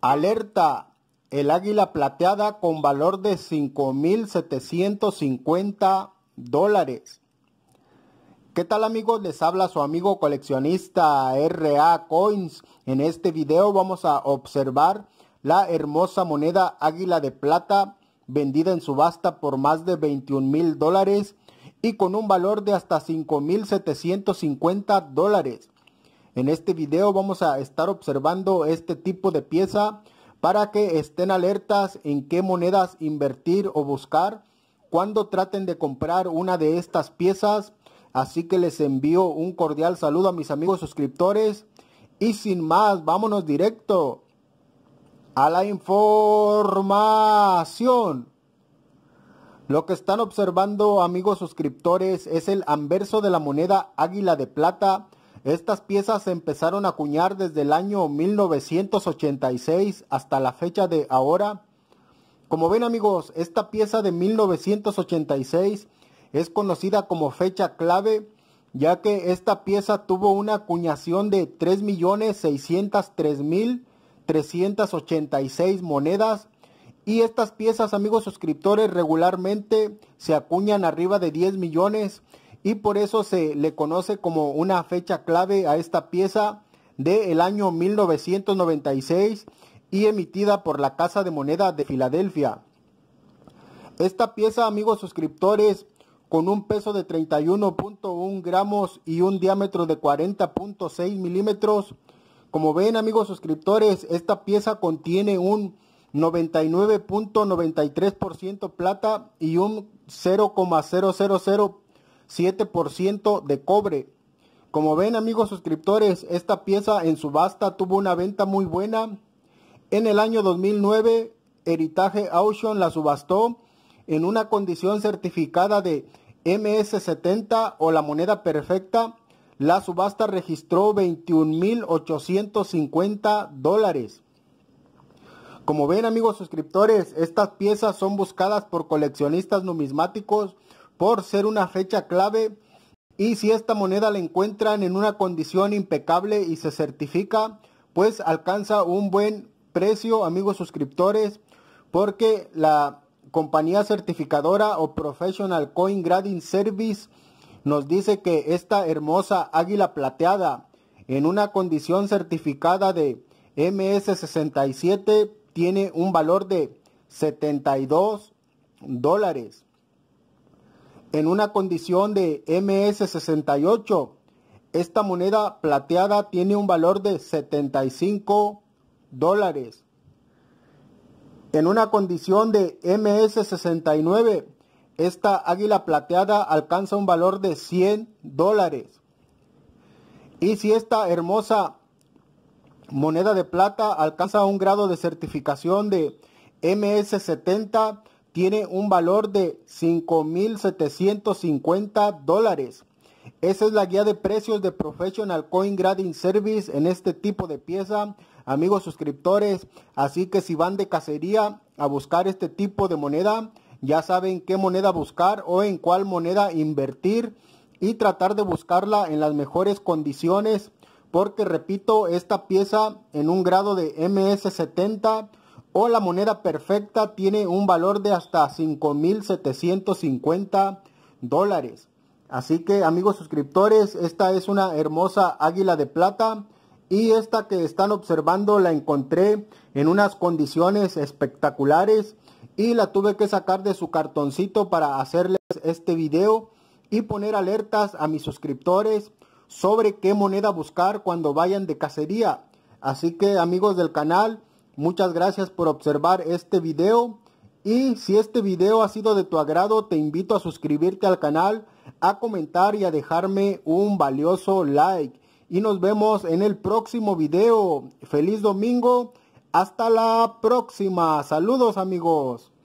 Alerta, el águila plateada con valor de 5.750 dólares. ¿Qué tal amigos? Les habla su amigo coleccionista RA Coins. En este video vamos a observar la hermosa moneda águila de plata vendida en subasta por más de 21 mil dólares y con un valor de hasta 5.750 dólares. En este video vamos a estar observando este tipo de pieza para que estén alertas en qué monedas invertir o buscar cuando traten de comprar una de estas piezas. Así que les envío un cordial saludo a mis amigos suscriptores y sin más, vámonos directo a la información. Lo que están observando amigos suscriptores es el anverso de la moneda águila de plata estas piezas se empezaron a acuñar desde el año 1986 hasta la fecha de ahora. Como ven amigos, esta pieza de 1986 es conocida como fecha clave, ya que esta pieza tuvo una acuñación de 3.603.386 monedas. Y estas piezas, amigos suscriptores, regularmente se acuñan arriba de 10 millones y por eso se le conoce como una fecha clave a esta pieza del el año 1996 y emitida por la Casa de Moneda de Filadelfia. Esta pieza, amigos suscriptores, con un peso de 31.1 gramos y un diámetro de 40.6 milímetros. Como ven, amigos suscriptores, esta pieza contiene un 99.93% plata y un 0,000 7% de cobre. Como ven amigos suscriptores, esta pieza en subasta tuvo una venta muy buena. En el año 2009, Heritage Auction la subastó en una condición certificada de MS70 o la moneda perfecta. La subasta registró 21.850 dólares. Como ven amigos suscriptores, estas piezas son buscadas por coleccionistas numismáticos por ser una fecha clave y si esta moneda la encuentran en una condición impecable y se certifica, pues alcanza un buen precio, amigos suscriptores, porque la compañía certificadora o Professional Coin Grading Service nos dice que esta hermosa águila plateada en una condición certificada de MS67 tiene un valor de 72 dólares en una condición de MS68. Esta moneda plateada tiene un valor de 75 dólares. En una condición de MS69, esta águila plateada alcanza un valor de 100 dólares. Y si esta hermosa moneda de plata alcanza un grado de certificación de MS70, tiene un valor de 5.750 dólares. Esa es la guía de precios de Professional Coin Grading Service en este tipo de pieza, amigos suscriptores. Así que si van de cacería a buscar este tipo de moneda, ya saben qué moneda buscar o en cuál moneda invertir y tratar de buscarla en las mejores condiciones. Porque repito, esta pieza en un grado de MS70 la moneda perfecta tiene un valor de hasta 5.750 dólares. Así que amigos suscriptores, esta es una hermosa águila de plata y esta que están observando la encontré en unas condiciones espectaculares y la tuve que sacar de su cartoncito para hacerles este video y poner alertas a mis suscriptores sobre qué moneda buscar cuando vayan de cacería. Así que amigos del canal, Muchas gracias por observar este video y si este video ha sido de tu agrado te invito a suscribirte al canal, a comentar y a dejarme un valioso like. Y nos vemos en el próximo video. Feliz domingo. Hasta la próxima. Saludos amigos.